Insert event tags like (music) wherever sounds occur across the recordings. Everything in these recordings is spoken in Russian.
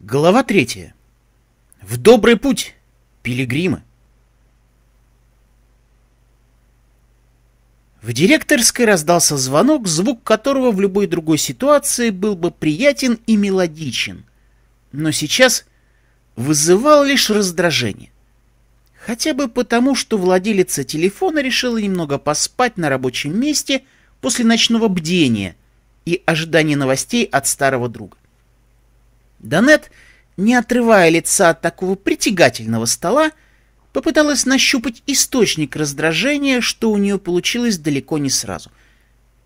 Глава третья. В добрый путь, пилигримы. В директорской раздался звонок, звук которого в любой другой ситуации был бы приятен и мелодичен, но сейчас вызывал лишь раздражение. Хотя бы потому, что владелица телефона решила немного поспать на рабочем месте после ночного бдения и ожидания новостей от старого друга. Данет, не отрывая лица от такого притягательного стола, попыталась нащупать источник раздражения, что у нее получилось далеко не сразу.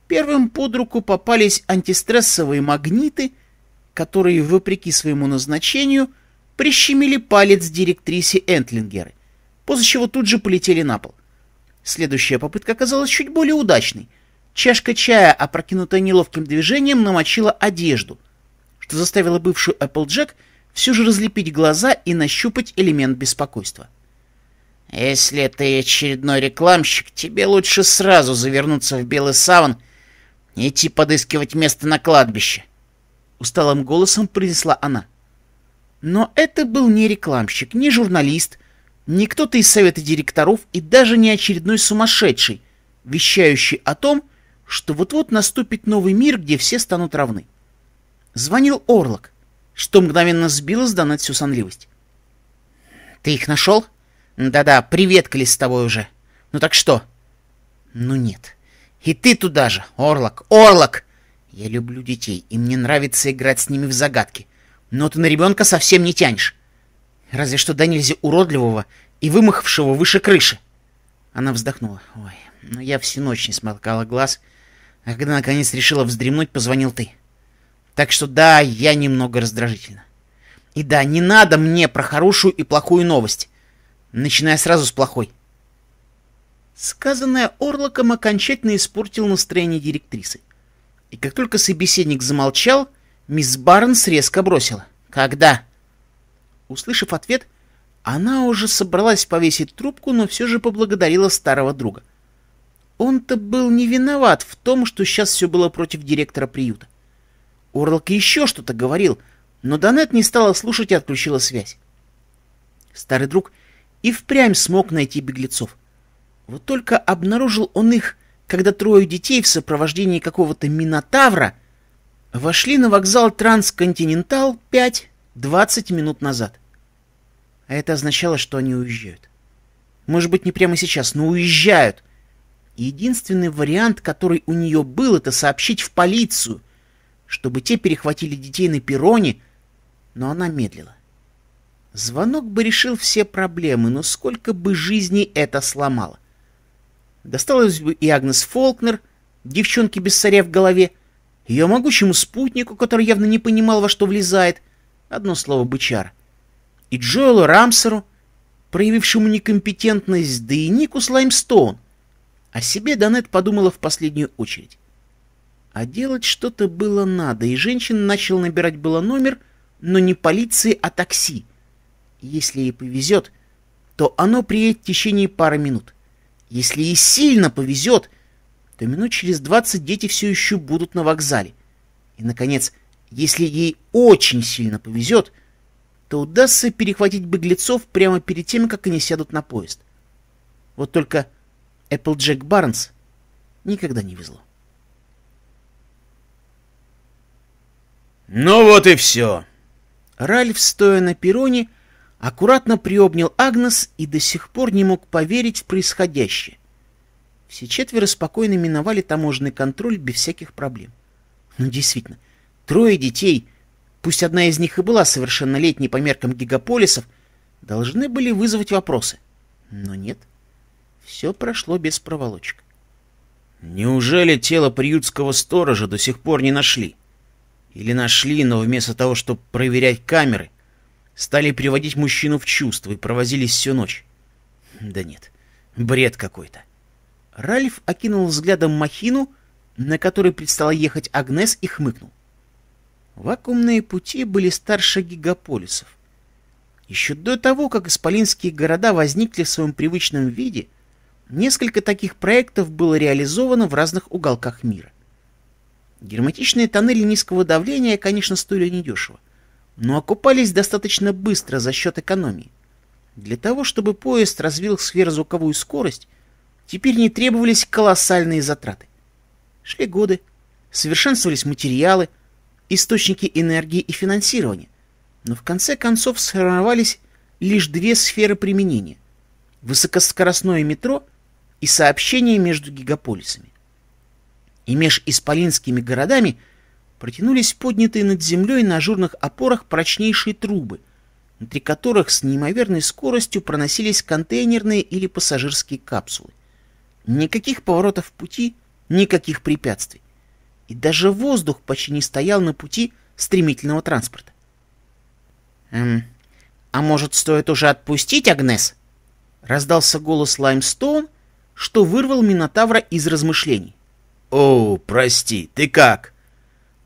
Первым под руку попались антистрессовые магниты, которые, вопреки своему назначению, прищемили палец директрисе Энтлингеры, после чего тут же полетели на пол. Следующая попытка оказалась чуть более удачной. Чашка чая, опрокинутая неловким движением, намочила одежду — что заставило бывшую Эпплджек все же разлепить глаза и нащупать элемент беспокойства. «Если ты очередной рекламщик, тебе лучше сразу завернуться в белый саван и идти подыскивать место на кладбище», — усталым голосом произнесла она. Но это был не рекламщик, не журналист, не кто-то из совета директоров и даже не очередной сумасшедший, вещающий о том, что вот-вот наступит новый мир, где все станут равны звонил Орлок, что мгновенно сбило с донат всю сонливость. «Ты их нашел? Да-да, приветкались с тобой уже. Ну так что?» «Ну нет. И ты туда же, Орлок, Орлок!» «Я люблю детей, и мне нравится играть с ними в загадки. Но ты на ребенка совсем не тянешь. Разве что до нельзя уродливого и вымахавшего выше крыши». Она вздохнула. «Ой, ну я всю ночь не сморкала глаз, а когда наконец решила вздремнуть, позвонил ты». Так что да, я немного раздражительна. И да, не надо мне про хорошую и плохую новость, начиная сразу с плохой. Сказанное Орлоком окончательно испортил настроение директрисы. И как только собеседник замолчал, мисс Барнс резко бросила. «Когда?» Услышав ответ, она уже собралась повесить трубку, но все же поблагодарила старого друга. Он-то был не виноват в том, что сейчас все было против директора приюта. Орлок еще что-то говорил, но Донет не стала слушать и отключила связь. Старый друг и впрямь смог найти беглецов. Вот только обнаружил он их, когда трое детей в сопровождении какого-то Минотавра вошли на вокзал Трансконтинентал 5 20 минут назад. А это означало, что они уезжают. Может быть, не прямо сейчас, но уезжают. Единственный вариант, который у нее был, это сообщить в полицию — чтобы те перехватили детей на перроне, но она медлила. Звонок бы решил все проблемы, но сколько бы жизней это сломало. Досталось бы и Агнес Фолкнер, девчонке без царя в голове, ее могучему спутнику, который явно не понимал, во что влезает, одно слово бычар, и Джоэлу Рамсеру, проявившему некомпетентность, да и Нику Слаймстоун. О себе Данет подумала в последнюю очередь. А делать что-то было надо, и женщина начал набирать было номер, но не полиции, а такси. Если ей повезет, то оно приедет в течение пары минут. Если ей сильно повезет, то минут через двадцать дети все еще будут на вокзале. И, наконец, если ей очень сильно повезет, то удастся перехватить беглецов прямо перед тем, как они сядут на поезд. Вот только Эпплджек Барнс никогда не везло. «Ну вот и все!» Ральф, стоя на перроне, аккуратно приобнял Агнес и до сих пор не мог поверить в происходящее. Все четверо спокойно миновали таможенный контроль без всяких проблем. Ну, действительно, трое детей, пусть одна из них и была совершеннолетней по меркам гигаполисов, должны были вызвать вопросы. Но нет, все прошло без проволочек. «Неужели тело приютского сторожа до сих пор не нашли?» Или нашли, но вместо того, чтобы проверять камеры, стали приводить мужчину в чувство и провозились всю ночь. Да нет, бред какой-то. Ральф окинул взглядом махину, на которой предстала ехать Агнес, и хмыкнул. Вакуумные пути были старше гигаполисов. Еще до того, как исполинские города возникли в своем привычном виде, несколько таких проектов было реализовано в разных уголках мира. Герметичные тоннели низкого давления, конечно, стоили недешево, но окупались достаточно быстро за счет экономии. Для того, чтобы поезд развил сверхзвуковую скорость, теперь не требовались колоссальные затраты. Шли годы, совершенствовались материалы, источники энергии и финансирования, но в конце концов сформировались лишь две сферы применения – высокоскоростное метро и сообщение между гигаполисами и меж исполинскими городами протянулись поднятые над землей на ажурных опорах прочнейшие трубы, внутри которых с неимоверной скоростью проносились контейнерные или пассажирские капсулы. Никаких поворотов пути, никаких препятствий. И даже воздух почти не стоял на пути стремительного транспорта. «Эм, а может, стоит уже отпустить Агнес?» — раздался голос Лаймстоун, что вырвал Минотавра из размышлений. «О, прости, ты как?»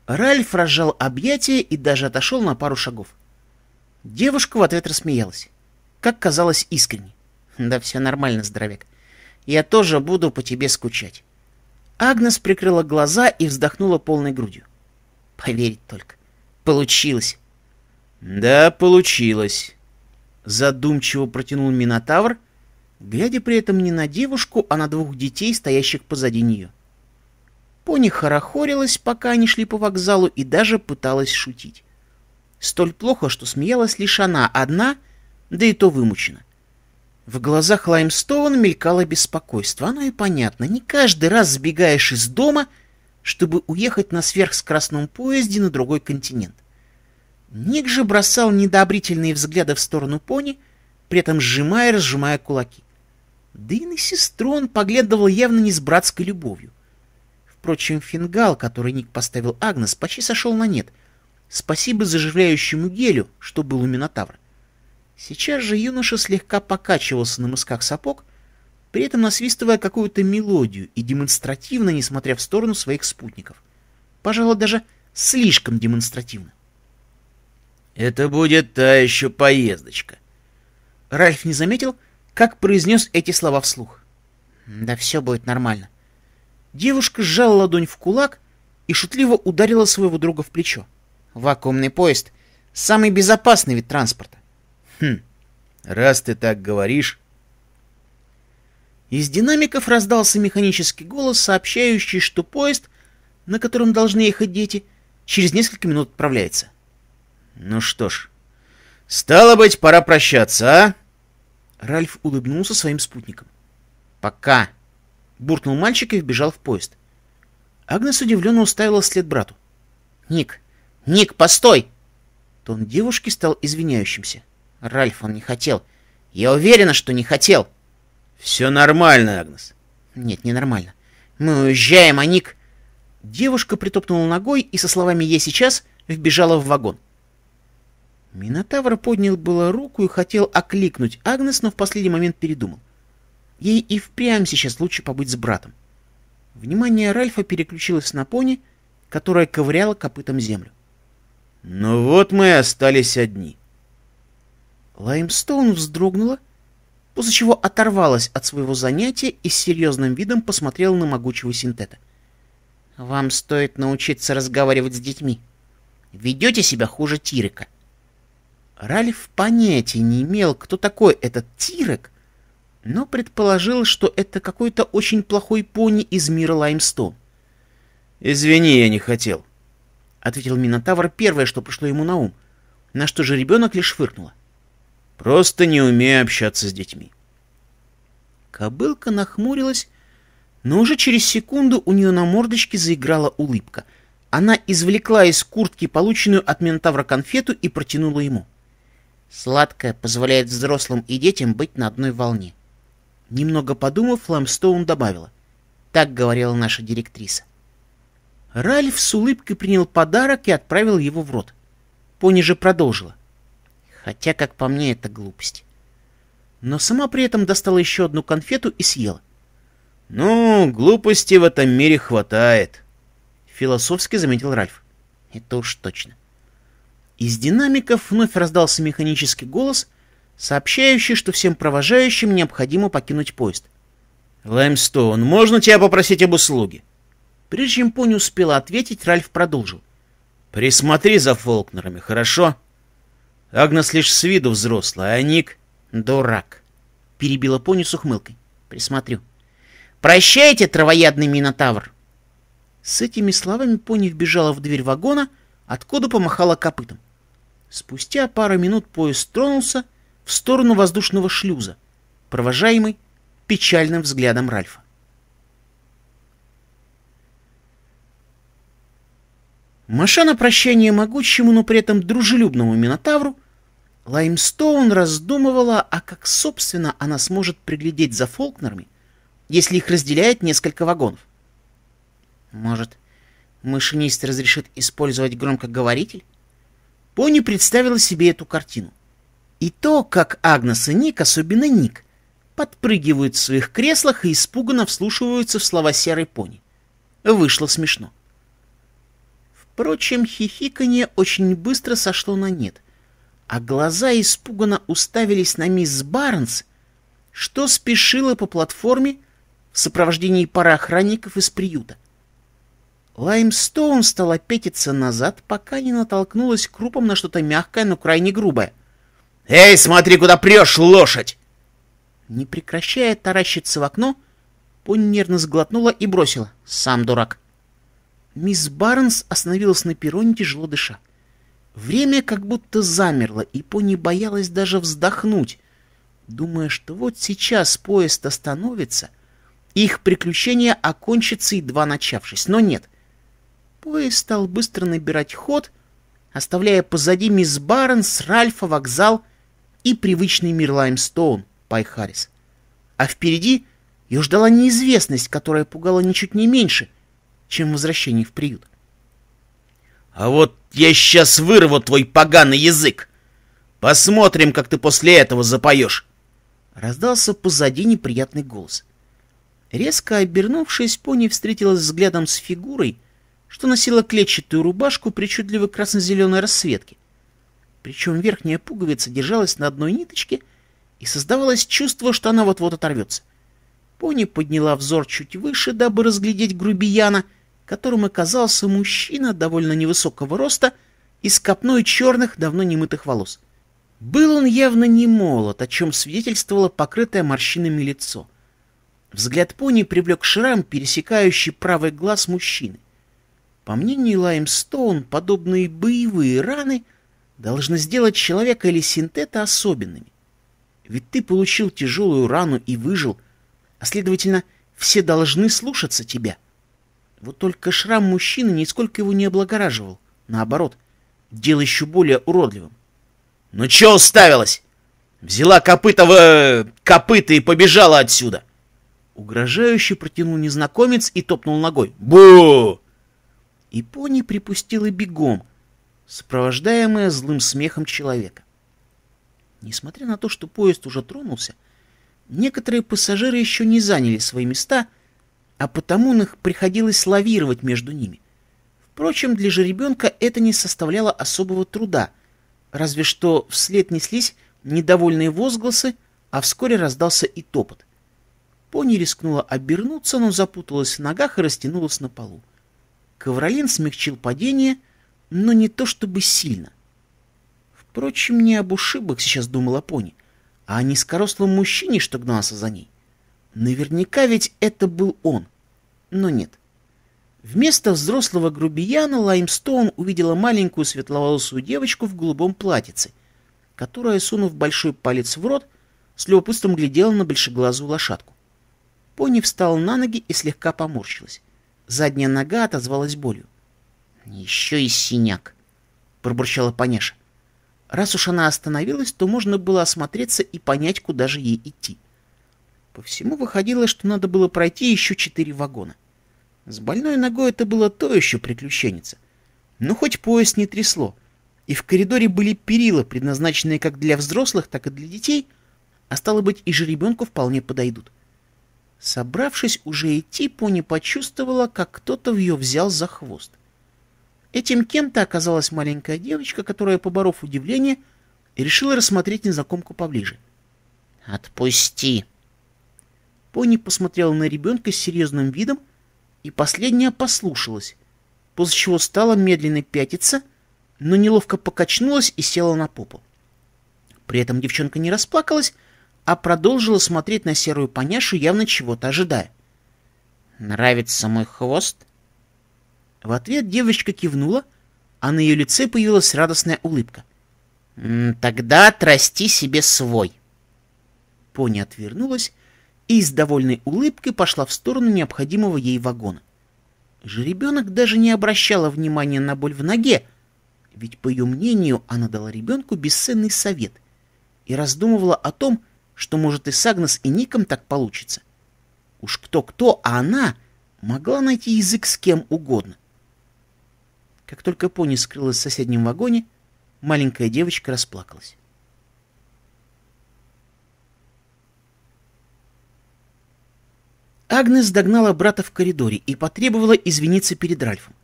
Ральф разжал объятия и даже отошел на пару шагов. Девушка в ответ рассмеялась. Как казалось, искренне. «Да все нормально, здоровяк. Я тоже буду по тебе скучать». Агнес прикрыла глаза и вздохнула полной грудью. «Поверить только. Получилось». «Да, получилось», — задумчиво протянул Минотавр, глядя при этом не на девушку, а на двух детей, стоящих позади нее. Пони хорохорилась, пока они шли по вокзалу, и даже пыталась шутить. Столь плохо, что смеялась лишь она одна, да и то вымучена. В глазах Лаймстоуна мелькало беспокойство. Оно и понятно. Не каждый раз сбегаешь из дома, чтобы уехать на сверхскоростном поезде на другой континент. Ник же бросал недобрительные взгляды в сторону пони, при этом сжимая и разжимая кулаки. Да и на сестру он поглядывал явно не с братской любовью. Впрочем, фингал, который Ник поставил Агнес, почти сошел на нет. Спасибо заживляющему гелю, что был у Минотавра. Сейчас же юноша слегка покачивался на мысках сапог, при этом насвистывая какую-то мелодию и демонстративно несмотря в сторону своих спутников. Пожалуй, даже слишком демонстративно. «Это будет та еще поездочка». Ральф не заметил, как произнес эти слова вслух. «Да все будет нормально», Девушка сжала ладонь в кулак и шутливо ударила своего друга в плечо. «Вакуумный поезд — самый безопасный вид транспорта». «Хм, раз ты так говоришь...» Из динамиков раздался механический голос, сообщающий, что поезд, на котором должны ехать дети, через несколько минут отправляется. «Ну что ж, стало быть, пора прощаться, а?» Ральф улыбнулся своим спутником. «Пока!» буркнул мальчик и вбежал в поезд. Агнес удивленно уставила след брату. «Ник! Ник, постой!» Тон девушки стал извиняющимся. «Ральф, он не хотел. Я уверена, что не хотел!» «Все нормально, Агнес!» «Нет, не нормально. Мы уезжаем, а Ник...» Девушка притопнула ногой и со словами «Я сейчас» вбежала в вагон. Минотавр поднял было руку и хотел окликнуть Агнес, но в последний момент передумал. Ей и впрямь сейчас лучше побыть с братом. Внимание Ральфа переключилось на пони, которая ковыряла копытом землю. «Ну вот мы и остались одни». Лаймстоун вздрогнула, после чего оторвалась от своего занятия и с серьезным видом посмотрела на могучего синтета. «Вам стоит научиться разговаривать с детьми. Ведете себя хуже Тирика». Ральф понятия не имел, кто такой этот Тирик, но предположил, что это какой-то очень плохой пони из мира Лаймстоун. «Извини, я не хотел», — ответил Минотавр первое, что пришло ему на ум, на что же ребенок лишь фыркнула. «Просто не умею общаться с детьми». Кобылка нахмурилась, но уже через секунду у нее на мордочке заиграла улыбка. Она извлекла из куртки полученную от Минотавра конфету и протянула ему. «Сладкое позволяет взрослым и детям быть на одной волне», Немного подумав, Ламстоун добавила. Так говорила наша директриса. Ральф с улыбкой принял подарок и отправил его в рот. Пони же продолжила. Хотя, как по мне, это глупость. Но сама при этом достала еще одну конфету и съела. «Ну, глупости в этом мире хватает», — философски заметил Ральф. «Это уж точно». Из динамиков вновь раздался механический голос — сообщающий, что всем провожающим необходимо покинуть поезд. «Лаймстоун, можно тебя попросить об услуге?» Прежде чем Пони успела ответить, Ральф продолжил. «Присмотри за Фолкнерами, хорошо?» Агнес лишь с виду взрослая, а Ник — дурак. Перебила Пони с ухмылкой. «Присмотрю». «Прощайте, травоядный Минотавр!» С этими словами Пони вбежала в дверь вагона, откуда помахала копытом. Спустя пару минут поезд тронулся — в сторону воздушного шлюза, провожаемый печальным взглядом Ральфа. Маша на прощание могучему, но при этом дружелюбному Минотавру, Лаймстоун раздумывала, а как, собственно, она сможет приглядеть за Фолкнерами, если их разделяет несколько вагонов. Может, машинист разрешит использовать громкоговоритель? Пони представила себе эту картину — и то, как Агнес и Ник, особенно Ник, подпрыгивают в своих креслах и испуганно вслушиваются в слова серой пони. Вышло смешно. Впрочем, хихиканье очень быстро сошло на нет, а глаза испуганно уставились на мисс Барнс, что спешила по платформе в сопровождении пары охранников из приюта. Лаймстоун стала пятиться назад, пока не натолкнулась крупом на что-то мягкое, но крайне грубое. «Эй, смотри, куда прешь, лошадь!» Не прекращая таращиться в окно, Пони нервно сглотнула и бросила. «Сам дурак!» Мисс Барнс остановилась на перроне, тяжело дыша. Время как будто замерло, и Пони боялась даже вздохнуть, думая, что вот сейчас поезд остановится, их приключение окончится, едва начавшись. Но нет. Поезд стал быстро набирать ход, оставляя позади мисс Барнс, Ральфа, вокзал — и привычный мир Лаймстоун, Пай Харрис. А впереди ее ждала неизвестность, которая пугала ничуть не меньше, чем возвращение в приют. «А вот я сейчас вырву твой поганый язык! Посмотрим, как ты после этого запоешь!» Раздался позади неприятный голос. Резко обернувшись, пони встретилась взглядом с фигурой, что носила клетчатую рубашку причудливой красно-зеленой расцветки — причем верхняя пуговица держалась на одной ниточке, и создавалось чувство, что она вот-вот оторвется. Пони подняла взор чуть выше, дабы разглядеть грубияна, которым оказался мужчина довольно невысокого роста и с копной черных, давно немытых волос. Был он явно не молод, о чем свидетельствовало покрытое морщинами лицо. Взгляд пони привлек шрам, пересекающий правый глаз мужчины. По мнению Лаймстоун, подобные боевые раны — должно сделать человека или синтета особенными. Ведь ты получил тяжелую рану и выжил, а, следовательно, все должны слушаться тебя. Вот только шрам мужчины нисколько его не облагораживал. Наоборот, делал еще более уродливым. «Ну че уставилась? Взяла копыта в... Э, копыта и побежала отсюда!» Угрожающе протянул незнакомец и топнул ногой. «Бу!» И пони припустила бегом, сопровождаемое злым смехом человека. Несмотря на то, что поезд уже тронулся, некоторые пассажиры еще не заняли свои места, а потому их приходилось лавировать между ними. Впрочем, для жеребенка это не составляло особого труда, разве что вслед неслись недовольные возгласы, а вскоре раздался и топот. Пони рискнула обернуться, но запуталась в ногах и растянулась на полу. Ковролин смягчил падение — но не то чтобы сильно. Впрочем, не об ушибах сейчас думала пони, а о низкорослом мужчине, что гнался за ней. Наверняка ведь это был он. Но нет. Вместо взрослого грубияна Лаймстоун увидела маленькую светловолосую девочку в голубом платьице, которая, сунув большой палец в рот, с любопытством глядела на большеглазую лошадку. Пони встала на ноги и слегка поморщилась. Задняя нога отозвалась болью. Еще и синяк, пробурчала Паняша. Раз уж она остановилась, то можно было осмотреться и понять, куда же ей идти. По всему выходило, что надо было пройти еще четыре вагона. С больной ногой это было то еще приключенница. Но ну, хоть пояс не трясло, и в коридоре были перила, предназначенные как для взрослых, так и для детей, а стало быть, и же ребенку вполне подойдут. Собравшись уже идти, пони почувствовала, как кто-то ее взял за хвост. Этим кем-то оказалась маленькая девочка, которая, поборов удивление, решила рассмотреть незнакомку поближе. «Отпусти!» Пони посмотрела на ребенка с серьезным видом, и последняя послушалась, после чего стала медленно пятиться, но неловко покачнулась и села на попу. При этом девчонка не расплакалась, а продолжила смотреть на серую поняшу, явно чего-то ожидая. «Нравится мой хвост?» В ответ девочка кивнула, а на ее лице появилась радостная улыбка. «Тогда трасти себе свой». Пони отвернулась и с довольной улыбкой пошла в сторону необходимого ей вагона. Жеребенок даже не обращала внимания на боль в ноге, ведь, по ее мнению, она дала ребенку бесценный совет и раздумывала о том, что, может, и с Агнес и Ником так получится. Уж кто-кто, а она могла найти язык с кем угодно. Как только пони скрылась в соседнем вагоне, маленькая девочка расплакалась. Агнес догнала брата в коридоре и потребовала извиниться перед Ральфом.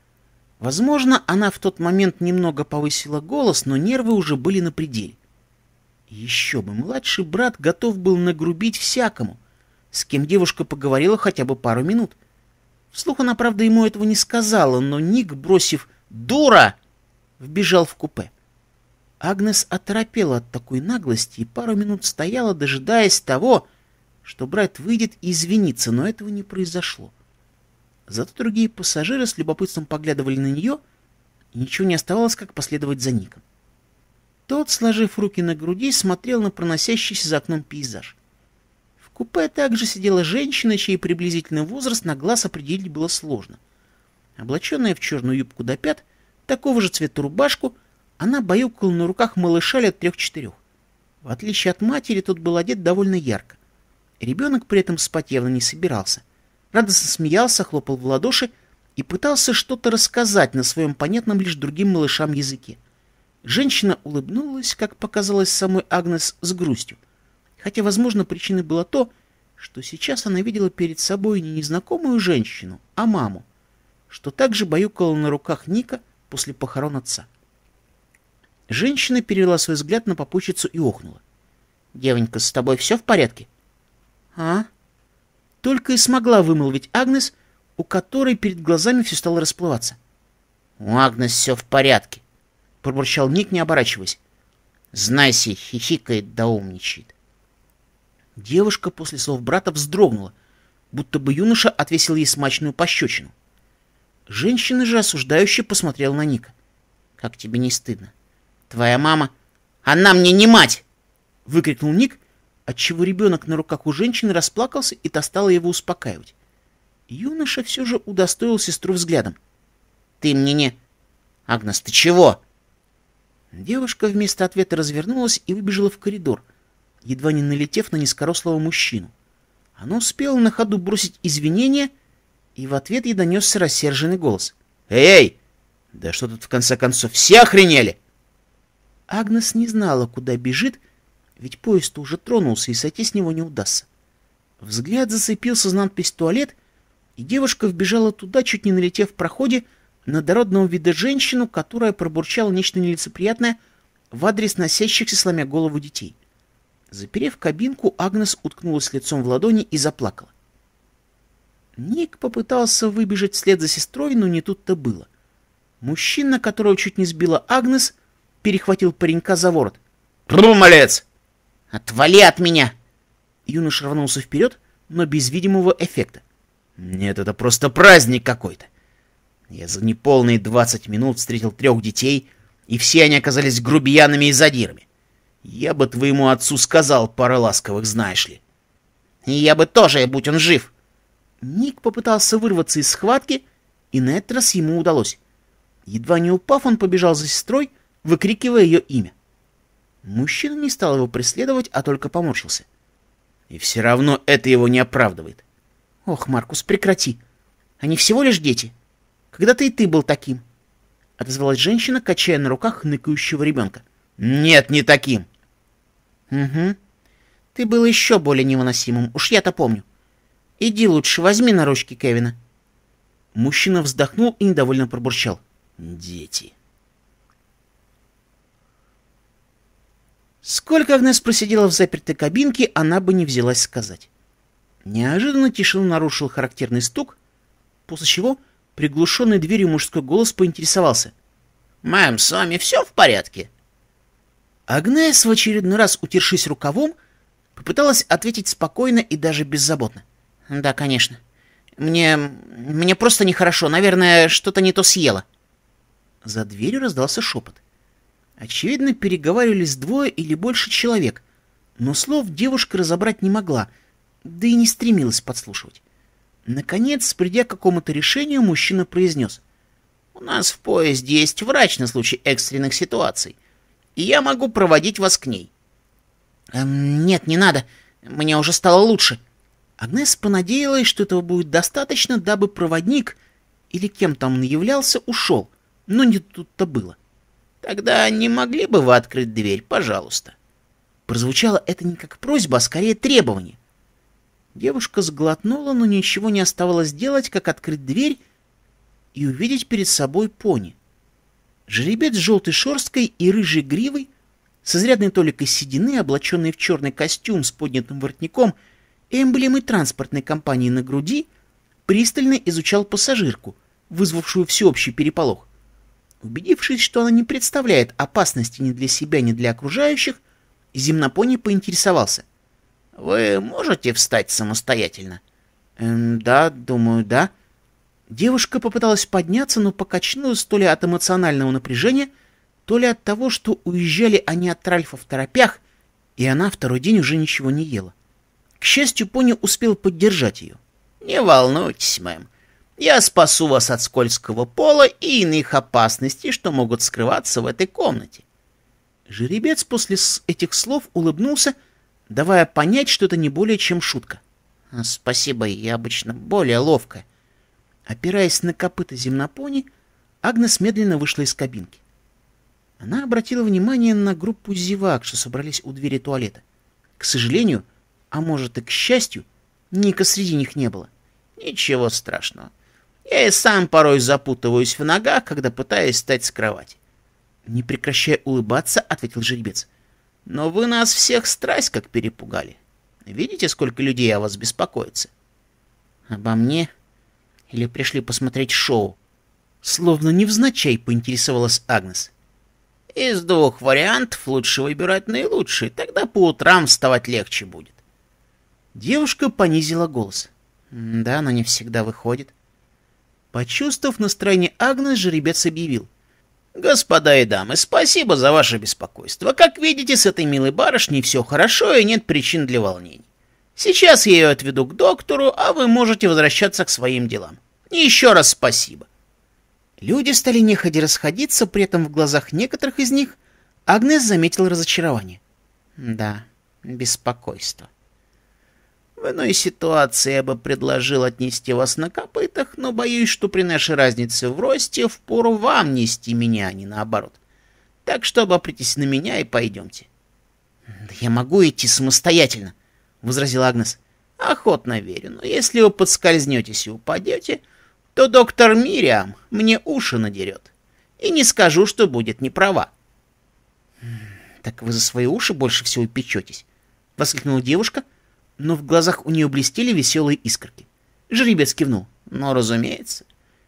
Возможно, она в тот момент немного повысила голос, но нервы уже были на пределе. Еще бы, младший брат готов был нагрубить всякому, с кем девушка поговорила хотя бы пару минут. Вслух она, правда, ему этого не сказала, но Ник, бросив Дура!» Вбежал в купе. Агнес оторопела от такой наглости и пару минут стояла, дожидаясь того, что Брайт выйдет и извинится, но этого не произошло. Зато другие пассажиры с любопытством поглядывали на нее, и ничего не оставалось, как последовать за Ником. Тот, сложив руки на груди, смотрел на проносящийся за окном пейзаж. В купе также сидела женщина, чей приблизительный возраст на глаз определить было сложно — Облаченная в черную юбку до пят, такого же цвета рубашку, она баюкала на руках малыша лет трех-четырех. В отличие от матери, тот был одет довольно ярко. Ребенок при этом спать явно не собирался. Радостно смеялся, хлопал в ладоши и пытался что-то рассказать на своем понятном лишь другим малышам языке. Женщина улыбнулась, как показалось самой Агнес, с грустью. Хотя, возможно, причиной было то, что сейчас она видела перед собой не незнакомую женщину, а маму что также баюкала на руках Ника после похорон отца. Женщина перевела свой взгляд на попутчицу и охнула. «Девонька, с тобой все в порядке?» «А?» Только и смогла вымолвить Агнес, у которой перед глазами все стало расплываться. «У Агнес все в порядке», — пробурчал Ник, не оборачиваясь. «Знайся, хихикает да умничает». Девушка после слов брата вздрогнула, будто бы юноша отвесил ей смачную пощечину. Женщина же осуждающе посмотрела на Ника. «Как тебе не стыдно? Твоя мама...» «Она мне не мать!» — выкрикнул Ник, отчего ребенок на руках у женщины расплакался, и та стала его успокаивать. Юноша все же удостоил сестру взглядом. «Ты мне не...» «Агнес, ты чего?» Девушка вместо ответа развернулась и выбежала в коридор, едва не налетев на низкорослого мужчину. Она успела на ходу бросить извинения — и в ответ ей донесся рассерженный голос. «Эй, эй! Да что тут в конце концов, все охренели!» Агнес не знала, куда бежит, ведь поезд уже тронулся, и сойти с него не удастся. Взгляд зацепился за надпись «Туалет», и девушка вбежала туда, чуть не налетев в проходе на дородного вида женщину, которая пробурчала нечто нелицеприятное в адрес носящихся, сломя голову детей. Заперев кабинку, Агнес уткнулась лицом в ладони и заплакала. Ник попытался выбежать вслед за сестрой, но не тут-то было. Мужчина, которого чуть не сбила Агнес, перехватил паренька за ворот. «Тру, малец!» «Отвали от меня!» Юноша рванулся вперед, но без видимого эффекта. «Нет, это просто праздник какой-то!» Я за неполные двадцать минут встретил трех детей, и все они оказались грубиянами и задирами. Я бы твоему отцу сказал пару ласковых, знаешь ли. — И я бы тоже, будь он жив, Ник попытался вырваться из схватки, и на этот раз ему удалось. Едва не упав, он побежал за сестрой, выкрикивая ее имя. Мужчина не стал его преследовать, а только поморщился. И все равно это его не оправдывает. Ох, Маркус, прекрати. Они всего лишь дети. Когда-то и ты был таким. Отозвалась женщина, качая на руках ныкающего ребенка. Нет, не таким. Угу. Ты был еще более невыносимым, уж я-то помню. Иди лучше, возьми на ручки Кевина. Мужчина вздохнул и недовольно пробурчал. Дети. Сколько Агнес просидела в запертой кабинке, она бы не взялась сказать. Неожиданно тишину нарушил характерный стук, после чего приглушенный дверью мужской голос поинтересовался. «Мэм, с вами все в порядке?» Агнес, в очередной раз утершись рукавом, попыталась ответить спокойно и даже беззаботно. Да, конечно. Мне... мне просто нехорошо. Наверное, что-то не то съела. За дверью раздался шепот. Очевидно, переговаривались двое или больше человек, но слов девушка разобрать не могла, да и не стремилась подслушивать. Наконец, придя к какому-то решению, мужчина произнес. «У нас в поезде есть врач на случай экстренных ситуаций, и я могу проводить вас к ней». «Эм, «Нет, не надо. Мне уже стало лучше», Агнес понадеялась, что этого будет достаточно, дабы проводник, или кем там он являлся, ушел, но не тут-то было. «Тогда не могли бы вы открыть дверь, пожалуйста?» Прозвучало это не как просьба, а скорее требование. Девушка сглотнула, но ничего не оставалось делать, как открыть дверь и увидеть перед собой пони. Жеребец с желтой шерсткой и рыжей гривой, с изрядной толикой седины, облаченный в черный костюм с поднятым воротником — и эмблемой транспортной компании на груди, пристально изучал пассажирку, вызвавшую всеобщий переполох. Убедившись, что она не представляет опасности ни для себя, ни для окружающих, земнопони поинтересовался. «Вы можете встать самостоятельно?» «Эм, да, думаю, да». Девушка попыталась подняться, но покачнулась то ли от эмоционального напряжения, то ли от того, что уезжали они от Ральфа в торопях, и она второй день уже ничего не ела. К счастью, Пони успел поддержать ее. «Не волнуйтесь, мэм. Я спасу вас от скользкого пола и иных опасностей, что могут скрываться в этой комнате». Жеребец после этих слов улыбнулся, давая понять, что это не более чем шутка. «А, «Спасибо, я обычно более ловко». Опираясь на копыта земнопони, Агнес медленно вышла из кабинки. Она обратила внимание на группу зевак, что собрались у двери туалета. К сожалению, а может и к счастью, Ника среди них не было. Ничего страшного. Я и сам порой запутываюсь в ногах, когда пытаюсь встать с кровати. Не прекращая улыбаться, ответил жеребец. Но вы нас всех страсть как перепугали. Видите, сколько людей о вас беспокоится? Обо мне? Или пришли посмотреть шоу? Словно невзначай поинтересовалась Агнес. Из двух вариантов лучше выбирать наилучший, тогда по утрам вставать легче будет. Девушка понизила голос. Да, но не всегда выходит. Почувствовав настроение Агнес, жеребец объявил. «Господа и дамы, спасибо за ваше беспокойство. Как видите, с этой милой барышней все хорошо и нет причин для волнений. Сейчас я ее отведу к доктору, а вы можете возвращаться к своим делам. И еще раз спасибо». Люди стали нехотя расходиться, при этом в глазах некоторых из них Агнес заметил разочарование. «Да, беспокойство». В ну иной ситуации я бы предложил отнести вас на копытах, но боюсь, что при нашей разнице в росте впору вам нести меня, а не наоборот. Так что обопритесь на меня и пойдемте. — Да я могу идти самостоятельно, — возразила Агнес. — Охотно верю, но если вы подскользнетесь и упадете, то доктор Мириам мне уши надерет. И не скажу, что будет неправа. Так вы за свои уши больше всего печетесь, — воскликнула девушка, — но в глазах у нее блестели веселые искорки. Жеребец кивнул. но, «Ну, разумеется.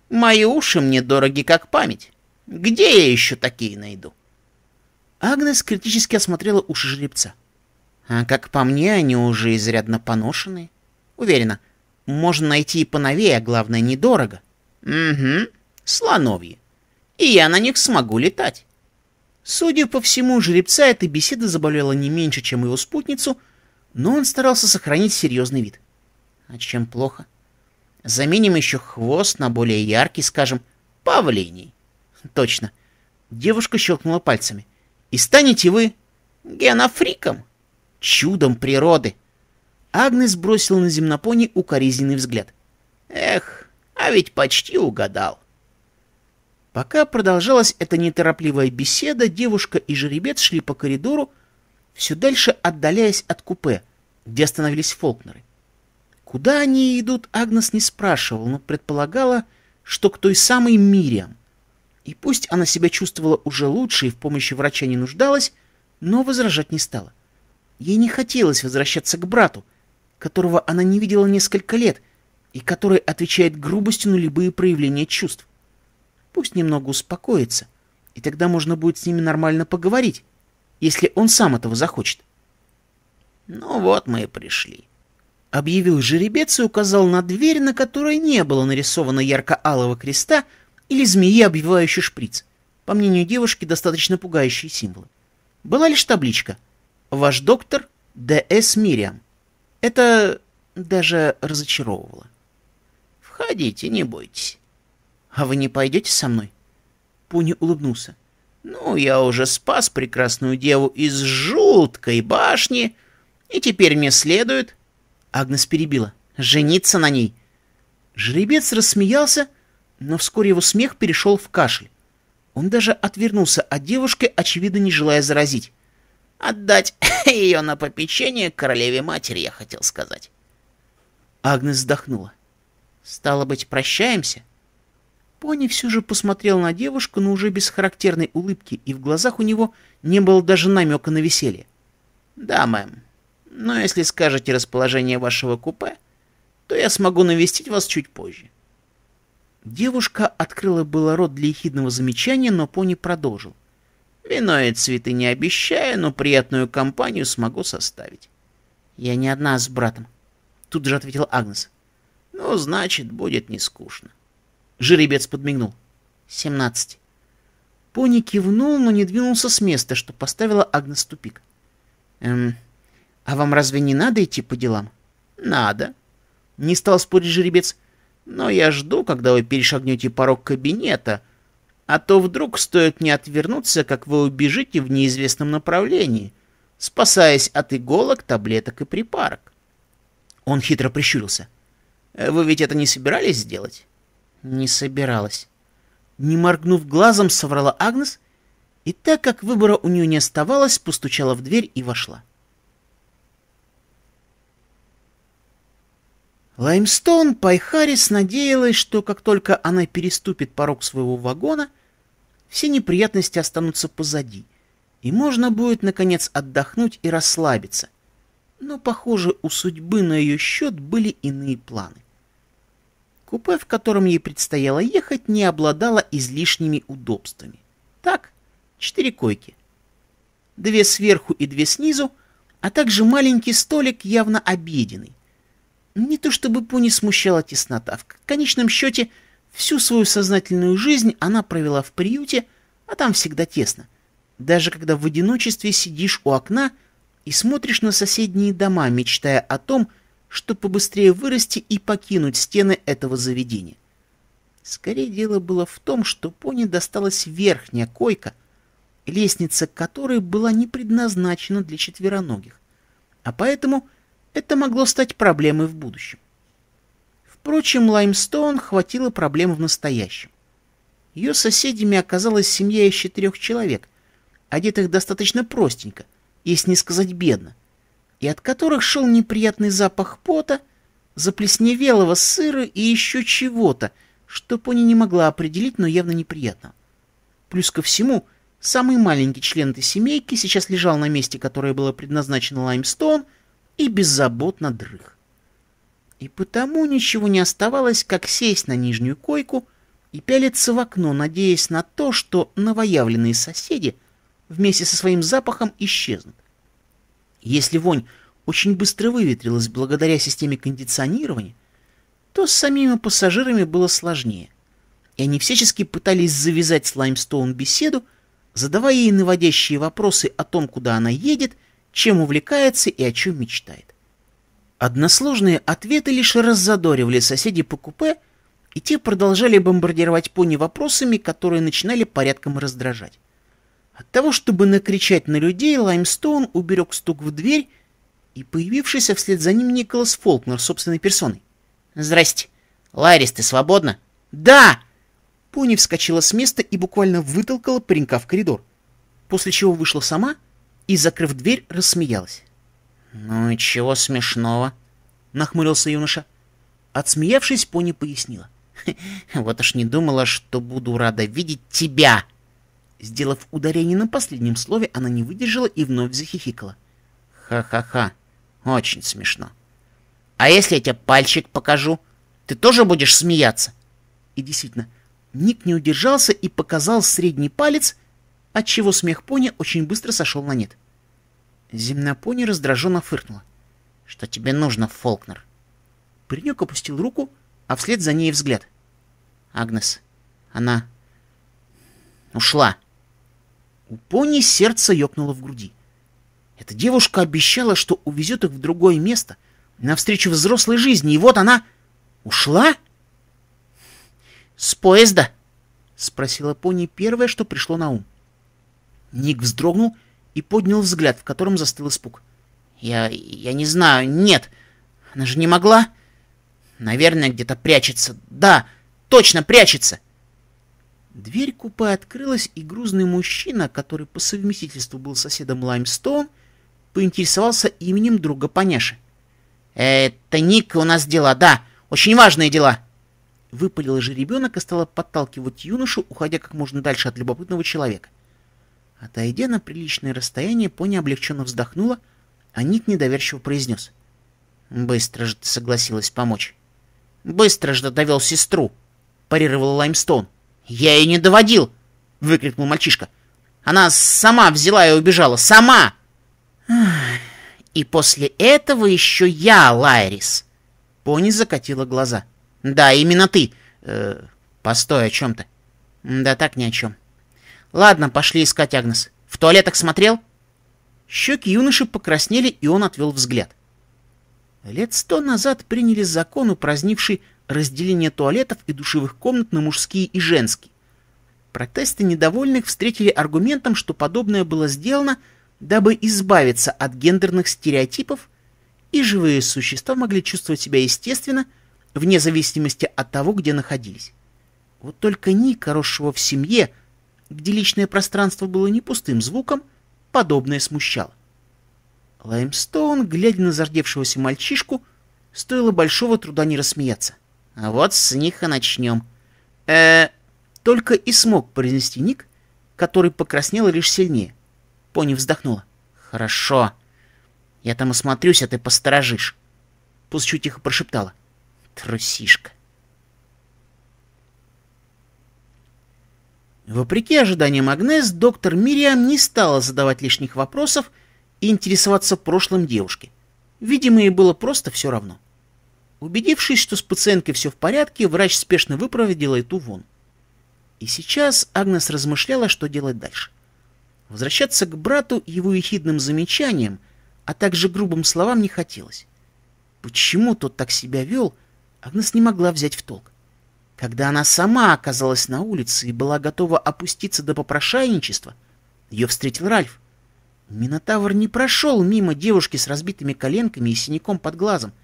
Мои уши мне дороги как память. Где я еще такие найду?» Агнес критически осмотрела уши жеребца. «А как по мне, они уже изрядно поношены. Уверена, можно найти и поновее, а главное, недорого». «Угу, слоновьи. И я на них смогу летать». Судя по всему, жеребца эта беседа заболела не меньше, чем его спутницу — но он старался сохранить серьезный вид. А чем плохо? Заменим еще хвост на более яркий, скажем, павлиний. Точно. Девушка щелкнула пальцами. И станете вы генофриком, чудом природы. Агнес бросил на земнопони укоризненный взгляд. Эх, а ведь почти угадал. Пока продолжалась эта неторопливая беседа, девушка и жеребец шли по коридору, все дальше отдаляясь от купе, где остановились Фолкнеры. Куда они идут, Агнес не спрашивала, но предполагала, что к той самой Мириам. И пусть она себя чувствовала уже лучше и в помощи врача не нуждалась, но возражать не стала. Ей не хотелось возвращаться к брату, которого она не видела несколько лет и который отвечает грубостью на любые проявления чувств. Пусть немного успокоится, и тогда можно будет с ними нормально поговорить если он сам этого захочет. «Ну вот мы и пришли», — объявил жеребец и указал на дверь, на которой не было нарисовано ярко-алого креста или змеи, обвивающей шприц. По мнению девушки, достаточно пугающие символы. Была лишь табличка «Ваш доктор Д.С. Мириам». Это даже разочаровывало. «Входите, не бойтесь». «А вы не пойдете со мной?» Пуни улыбнулся. Ну, я уже спас прекрасную деву из жуткой башни, и теперь мне следует...» Агнес перебила. «Жениться на ней!» Жеребец рассмеялся, но вскоре его смех перешел в кашель. Он даже отвернулся от девушки, очевидно, не желая заразить. «Отдать (laughs) ее на попечение королеве-матери, я хотел сказать». Агнес вздохнула. «Стало быть, прощаемся?» Пони все же посмотрел на девушку, но уже без характерной улыбки, и в глазах у него не было даже намека на веселье. «Да, мэм. Но если скажете расположение вашего купе, то я смогу навестить вас чуть позже». Девушка открыла было рот для ехидного замечания, но пони продолжил. «Вино и цветы не обещаю, но приятную компанию смогу составить». «Я не одна с братом», — тут же ответил Агнес. «Ну, значит, будет не скучно». Жеребец подмигнул. «Семнадцать». Пони кивнул, но не двинулся с места, что поставила Агнес в тупик. «Эм, а вам разве не надо идти по делам?» «Надо», — не стал спорить жеребец. «Но я жду, когда вы перешагнете порог кабинета, а то вдруг стоит не отвернуться, как вы убежите в неизвестном направлении, спасаясь от иголок, таблеток и припарок». Он хитро прищурился. «Вы ведь это не собирались сделать?» Не собиралась. Не моргнув глазом, соврала Агнес, и так как выбора у нее не оставалось, постучала в дверь и вошла. Лаймстоун Пайхарис надеялась, что как только она переступит порог своего вагона, все неприятности останутся позади, и можно будет, наконец, отдохнуть и расслабиться. Но, похоже, у судьбы на ее счет были иные планы купе, в котором ей предстояло ехать, не обладало излишними удобствами. Так, четыре койки. Две сверху и две снизу, а также маленький столик, явно обеденный. Не то чтобы Пуни смущала теснота. В конечном счете, всю свою сознательную жизнь она провела в приюте, а там всегда тесно. Даже когда в одиночестве сидишь у окна и смотришь на соседние дома, мечтая о том, что чтобы побыстрее вырасти и покинуть стены этого заведения. Скорее дело было в том, что пони досталась верхняя койка, лестница которой была не предназначена для четвероногих, а поэтому это могло стать проблемой в будущем. Впрочем, Лаймстоун хватило проблем в настоящем. Ее соседями оказалась семья из четырех человек, одетых достаточно простенько, если не сказать бедно — и от которых шел неприятный запах пота, заплесневелого сыра и еще чего-то, что Пони не могла определить, но явно неприятно. Плюс ко всему, самый маленький член этой семейки сейчас лежал на месте, которое было предназначено Лаймстоун, и беззаботно дрых. И потому ничего не оставалось, как сесть на нижнюю койку и пялиться в окно, надеясь на то, что новоявленные соседи вместе со своим запахом исчезнут. Если вонь очень быстро выветрилась благодаря системе кондиционирования, то с самими пассажирами было сложнее, и они всячески пытались завязать с Лаймстоун беседу, задавая ей наводящие вопросы о том, куда она едет, чем увлекается и о чем мечтает. Односложные ответы лишь раззадоривали соседей по купе, и те продолжали бомбардировать пони вопросами, которые начинали порядком раздражать. От того, чтобы накричать на людей, Лаймстоун уберег стук в дверь и появившийся вслед за ним Николас Фолкнер собственной персоной. «Здрасте! Ларис, ты свободна?» «Да!» Пони вскочила с места и буквально вытолкала паренька в коридор, после чего вышла сама и, закрыв дверь, рассмеялась. «Ну и чего смешного?» — нахмурился юноша. Отсмеявшись, Пони пояснила. «Вот уж не думала, что буду рада видеть тебя!» Сделав ударение на последнем слове, она не выдержала и вновь захихикала. «Ха-ха-ха, очень смешно». «А если я тебе пальчик покажу, ты тоже будешь смеяться?» И действительно, Ник не удержался и показал средний палец, отчего смех пони очень быстро сошел на нет. Земнопони раздраженно фыркнула. «Что тебе нужно, Фолкнер?» Паренек опустил руку, а вслед за ней взгляд. «Агнес, она ушла». У пони сердце ёкнуло в груди. Эта девушка обещала, что увезет их в другое место, навстречу взрослой жизни, и вот она ушла? «С поезда?» — спросила пони первое, что пришло на ум. Ник вздрогнул и поднял взгляд, в котором застыл испуг. «Я... я не знаю, нет, она же не могла...» «Наверное, где-то прячется. Да, точно прячется!» Дверь купе открылась, и грузный мужчина, который по совместительству был соседом Лаймстоун, поинтересовался именем друга Паняши. «Это Ник, у нас дела, да, очень важные дела!» Выпалила же ребенок и стала подталкивать юношу, уходя как можно дальше от любопытного человека. Отойдя на приличное расстояние, пони облегченно вздохнула, а Ник недоверчиво произнес. «Быстро же ты согласилась помочь!» «Быстро же довел сестру!» — парировал Лаймстоун. «Я и не доводил!» — выкрикнул мальчишка. «Она сама взяла и убежала! Сама!» «И после этого еще я, Лайрис!» Пони закатила глаза. «Да, именно ты!» э, «Постой, о чем ты?» «Да так, ни о чем. Ладно, пошли искать Агнес. В туалетах смотрел?» Щеки юноши покраснели, и он отвел взгляд. Лет сто назад приняли закон, упразднивший разделение туалетов и душевых комнат на мужские и женские. Протесты недовольных встретили аргументом, что подобное было сделано, дабы избавиться от гендерных стереотипов, и живые существа могли чувствовать себя естественно, вне зависимости от того, где находились. Вот только Ника, росшего в семье, где личное пространство было не пустым звуком, подобное смущало. Лаймстоун, глядя на зардевшегося мальчишку, стоило большого труда не рассмеяться. Вот с них и начнем. Э, только и смог произнести Ник, который покраснел лишь сильнее. Пони вздохнула. Хорошо. Я там осмотрюсь, а ты посторожишь. После чуть тихо прошептала. Трусишка. Вопреки ожиданиям Агнес, доктор Мириам не стала задавать лишних вопросов и интересоваться прошлым девушки. Видимо, ей было просто все равно. Убедившись, что с пациенткой все в порядке, врач спешно выпроводила эту вон. И сейчас Агнес размышляла, что делать дальше. Возвращаться к брату и его ехидным замечаниям, а также грубым словам не хотелось. Почему тот так себя вел, Агнес не могла взять в толк. Когда она сама оказалась на улице и была готова опуститься до попрошайничества, ее встретил Ральф. Минотавр не прошел мимо девушки с разбитыми коленками и синяком под глазом —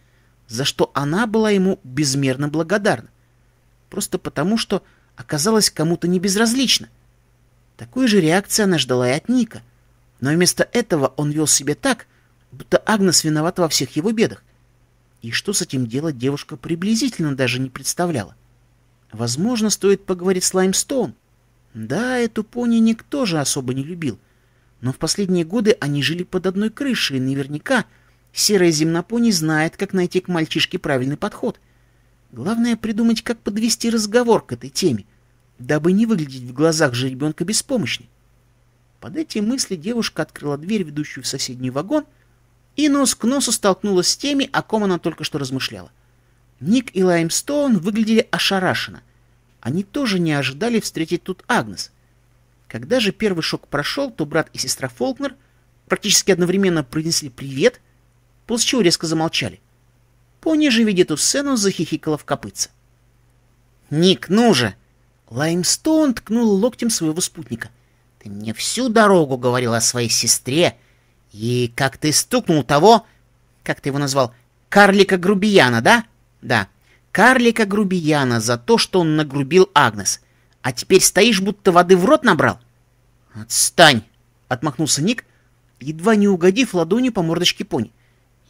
за что она была ему безмерно благодарна. Просто потому, что оказалось кому-то не безразлична. Такой же реакцию она ждала и от Ника. Но вместо этого он вел себя так, будто Агнес виновата во всех его бедах. И что с этим делать девушка приблизительно даже не представляла. Возможно, стоит поговорить с Лаймстоун. Да, эту пони никто же особо не любил. Но в последние годы они жили под одной крышей, и наверняка Серая земнопони знает, как найти к мальчишке правильный подход. Главное придумать, как подвести разговор к этой теме, дабы не выглядеть в глазах же ребенка беспомощной. Под эти мысли девушка открыла дверь, ведущую в соседний вагон, и нос к носу столкнулась с теми, о ком она только что размышляла. Ник и Лаймстоун выглядели ошарашенно. Они тоже не ожидали встретить тут Агнес. Когда же первый шок прошел, то брат и сестра Фолкнер практически одновременно принесли привет — после чего резко замолчали. Пони же, видя эту сцену, захихикала в копытце. «Ник, ну же!» Лаймстоун ткнул локтем своего спутника. «Ты мне всю дорогу говорил о своей сестре, и как ты стукнул того, как ты его назвал, карлика-грубияна, да? Да, карлика-грубияна за то, что он нагрубил Агнес. А теперь стоишь, будто воды в рот набрал?» «Отстань!» — отмахнулся Ник, едва не угодив ладонью по мордочке пони.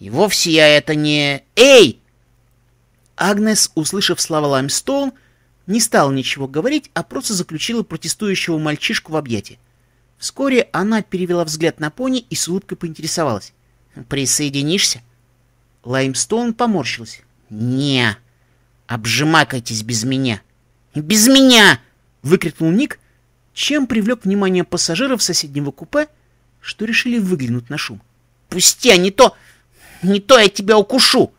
И вовсе я это не... Эй!» Агнес, услышав слова Лаймстоун, не стал ничего говорить, а просто заключила протестующего мальчишку в объятия. Вскоре она перевела взгляд на пони и с улыбкой поинтересовалась. «Присоединишься?» Лаймстоун поморщилась. «Не, обжимакайтесь без меня!» «Без меня!» — выкрикнул Ник, чем привлек внимание пассажиров соседнего купе, что решили выглянуть на шум. «Пусти, а не то...» Не то я тебя укушу!»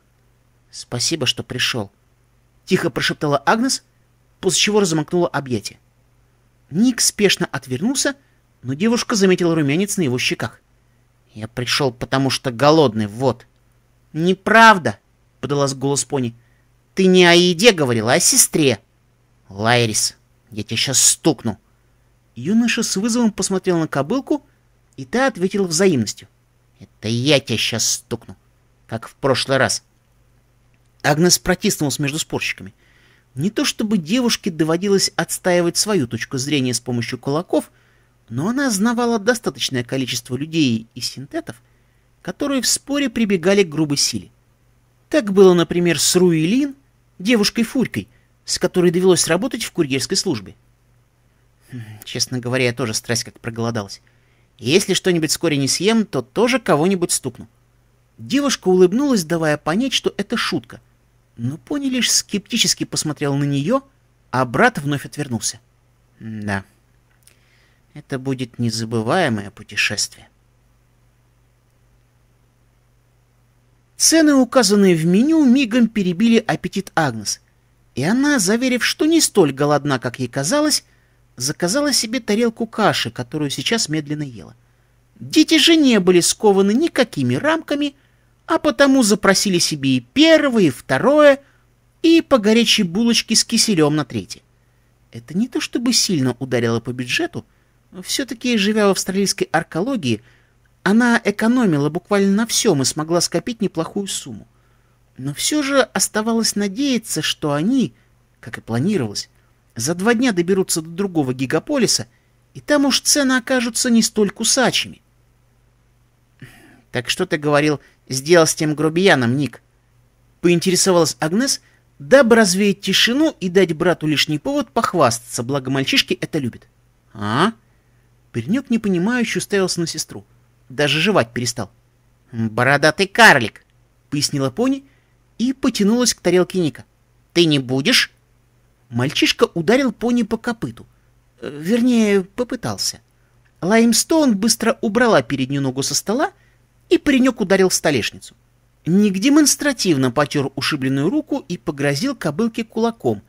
«Спасибо, что пришел», — тихо прошептала Агнес, после чего разомкнула объятия. Ник спешно отвернулся, но девушка заметила румянец на его щеках. «Я пришел, потому что голодный, вот». «Неправда», — подалась голос пони. «Ты не о еде говорила, а о сестре». «Лайрис, я тебя сейчас стукну». Юноша с вызовом посмотрел на кобылку, и та ответила взаимностью. «Это я тебя сейчас стукну» как в прошлый раз. Агнес протиснулась между спорщиками. Не то чтобы девушке доводилось отстаивать свою точку зрения с помощью кулаков, но она знавала достаточное количество людей и синтетов, которые в споре прибегали к грубой силе. Так было, например, с Руилин, девушкой-фурькой, с которой довелось работать в курьерской службе. Хм, честно говоря, я тоже страсть как проголодалась. Если что-нибудь вскоре не съем, то тоже кого-нибудь стукну. Девушка улыбнулась, давая понять, что это шутка. Но Пони лишь скептически посмотрел на нее, а брат вновь отвернулся. Да, это будет незабываемое путешествие. Цены, указанные в меню, мигом перебили аппетит Агнес, и она, заверив, что не столь голодна, как ей казалось, заказала себе тарелку каши, которую сейчас медленно ела. Дети же не были скованы никакими рамками, а потому запросили себе и первое, и второе, и по горячей булочке с киселем на третье. Это не то чтобы сильно ударило по бюджету, все-таки, живя в австралийской аркологии, она экономила буквально на всем и смогла скопить неплохую сумму. Но все же оставалось надеяться, что они, как и планировалось, за два дня доберутся до другого гигаполиса, и там уж цены окажутся не столь кусачими. «Так что ты говорил сделал с тем грубияном, Ник?» Поинтересовалась Агнес, дабы развеять тишину и дать брату лишний повод похвастаться, благо мальчишки это любят. «А?» Пернюк непонимающе уставился на сестру. Даже жевать перестал. «Бородатый карлик!» — пояснила пони и потянулась к тарелке Ника. «Ты не будешь?» Мальчишка ударил пони по копыту. Э, вернее, попытался. Лаймстоун быстро убрала переднюю ногу со стола, и паренек ударил в столешницу. Ник демонстративно потер ушибленную руку и погрозил кобылке кулаком,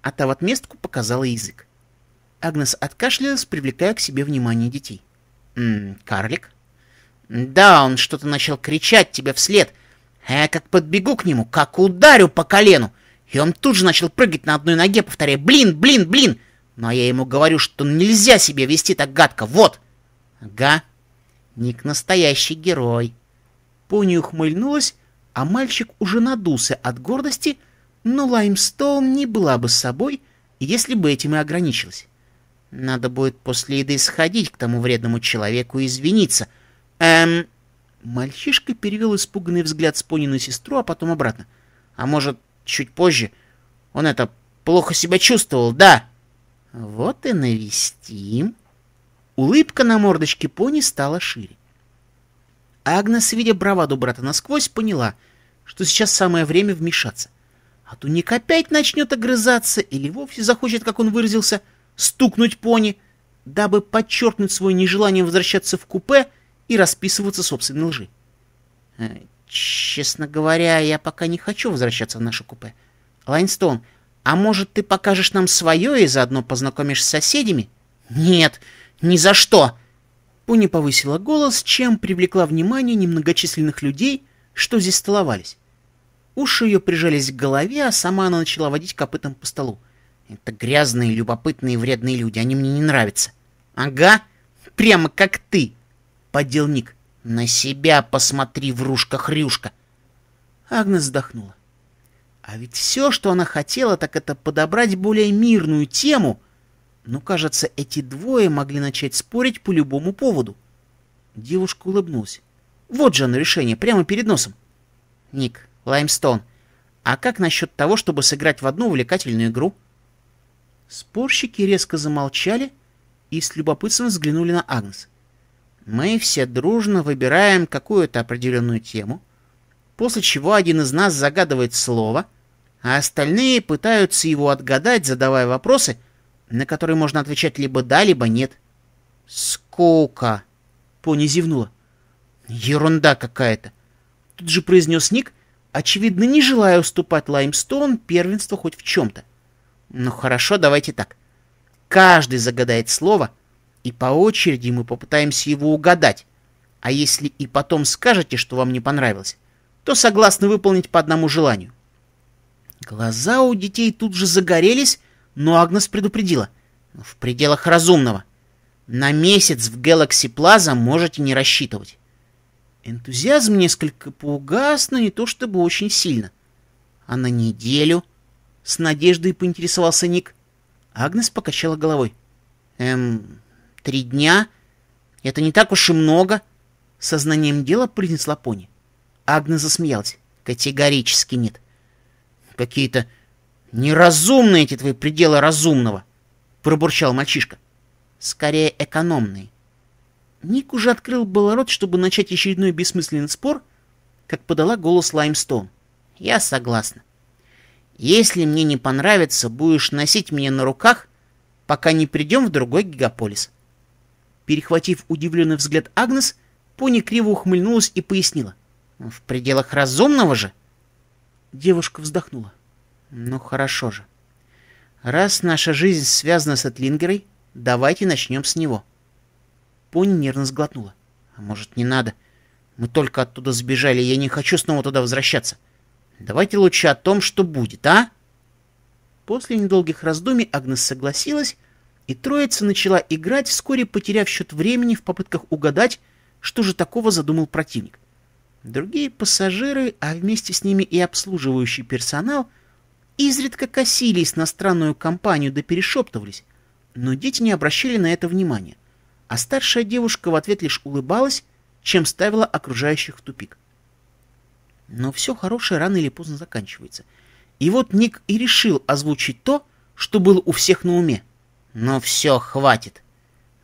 а та в отместку показала язык. Агнес откашлялась, привлекая к себе внимание детей. «М -м, «Карлик?» «Да, он что-то начал кричать тебе вслед. Я э, как подбегу к нему, как ударю по колену!» И он тут же начал прыгать на одной ноге, повторяя «Блин, блин, блин!» Но я ему говорю, что нельзя себе вести так гадко. Вот! Ага, Ник настоящий герой. Пони ухмыльнулась, а мальчик уже надулся от гордости, но Лаймстоун не была бы с собой, если бы этим и ограничилась. Надо будет после еды сходить к тому вредному человеку и извиниться. Эм... Мальчишка перевел испуганный взгляд с Пони на сестру, а потом обратно. А может, чуть позже? Он это, плохо себя чувствовал, да? Вот и навестим. Улыбка на мордочке пони стала шире. Агнес, видя браваду брата насквозь, поняла, что сейчас самое время вмешаться. А то Ник опять начнет огрызаться или вовсе захочет, как он выразился, стукнуть пони, дабы подчеркнуть свое нежелание возвращаться в купе и расписываться собственной лжи. Э, «Честно говоря, я пока не хочу возвращаться в наше купе. Лайнстоун, а может, ты покажешь нам свое и заодно познакомишь с соседями?» «Нет!» Ни за что!» Пуни повысила голос, чем привлекла внимание немногочисленных людей, что здесь столовались. Уши ее прижались к голове, а сама она начала водить копытом по столу. «Это грязные, любопытные, вредные люди, они мне не нравятся». «Ага, прямо как ты!» — поддел Ник. «На себя посмотри, врушка-хрюшка!» Агнес вздохнула. А ведь все, что она хотела, так это подобрать более мирную тему, но, ну, кажется, эти двое могли начать спорить по любому поводу. Девушка улыбнулась. Вот же оно решение, прямо перед носом. Ник, Лаймстон. а как насчет того, чтобы сыграть в одну увлекательную игру? Спорщики резко замолчали и с любопытством взглянули на Агнес. Мы все дружно выбираем какую-то определенную тему, после чего один из нас загадывает слово, а остальные пытаются его отгадать, задавая вопросы — на которые можно отвечать либо да, либо нет. Скука. Пони зевнула. Ерунда какая-то. Тут же произнес Ник, очевидно, не желая уступать Лаймстоун первенство хоть в чем-то. Ну хорошо, давайте так. Каждый загадает слово, и по очереди мы попытаемся его угадать. А если и потом скажете, что вам не понравилось, то согласны выполнить по одному желанию. Глаза у детей тут же загорелись, но Агнес предупредила. В пределах разумного. На месяц в Galaxy Plaza можете не рассчитывать. Энтузиазм несколько поугас, но не то чтобы очень сильно. А на неделю? С надеждой поинтересовался Ник. Агнес покачала головой. Эм, три дня? Это не так уж и много. Сознанием дела принесла пони. Агнес засмеялась. Категорически нет. Какие-то «Неразумные эти твои пределы разумного!» — пробурчал мальчишка. «Скорее экономные». Ник уже открыл был рот, чтобы начать очередной бессмысленный спор, как подала голос Лаймстоун. «Я согласна. Если мне не понравится, будешь носить меня на руках, пока не придем в другой гигаполис». Перехватив удивленный взгляд Агнес, Пони криво ухмыльнулась и пояснила. «В пределах разумного же?» Девушка вздохнула. Ну хорошо же. Раз наша жизнь связана с Этлингерой, давайте начнем с него. Пони нервно сглотнула. А может, не надо? Мы только оттуда сбежали, я не хочу снова туда возвращаться. Давайте лучше о том, что будет, а? После недолгих раздумий Агнес согласилась, и троица начала играть, вскоре потеряв счет времени в попытках угадать, что же такого задумал противник. Другие пассажиры, а вместе с ними и обслуживающий персонал — изредка косились на странную компанию да перешептывались, но дети не обращали на это внимания, а старшая девушка в ответ лишь улыбалась, чем ставила окружающих в тупик. Но все хорошее рано или поздно заканчивается. И вот Ник и решил озвучить то, что было у всех на уме. Но «Ну все, хватит.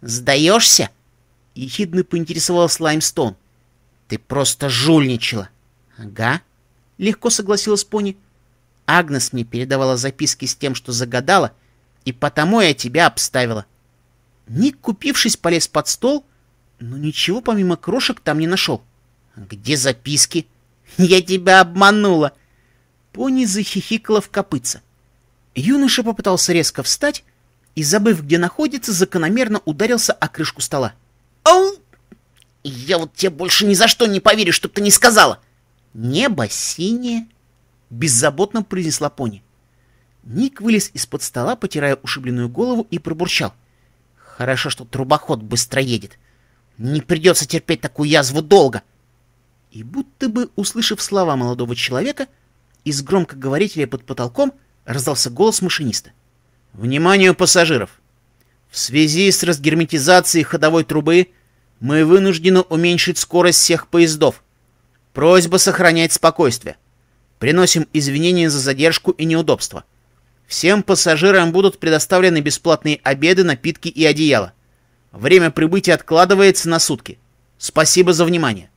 Сдаешься?» — ехидно поинтересовалась Лаймстон. «Ты просто жульничала». «Ага», — легко согласилась Пони. Агнес мне передавала записки с тем, что загадала, и потому я тебя обставила. Ник, купившись, полез под стол, но ничего помимо крошек там не нашел. Где записки? (laughs) Я тебя обманула. Пони захихикала в копытце. Юноша попытался резко встать и, забыв, где находится, закономерно ударился о крышку стола. «Оу! Я вот тебе больше ни за что не поверю, чтоб ты не сказала!» «Небо синее, — беззаботно произнесла пони. Ник вылез из-под стола, потирая ушибленную голову, и пробурчал. «Хорошо, что трубоход быстро едет. Не придется терпеть такую язву долго!» И будто бы, услышав слова молодого человека, из громкоговорителя под потолком раздался голос машиниста. «Вниманию пассажиров! В связи с разгерметизацией ходовой трубы мы вынуждены уменьшить скорость всех поездов. Просьба сохранять спокойствие!» Приносим извинения за задержку и неудобства. Всем пассажирам будут предоставлены бесплатные обеды, напитки и одеяло. Время прибытия откладывается на сутки. Спасибо за внимание.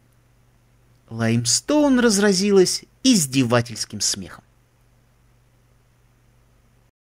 Лаймстоун разразилась издевательским смехом.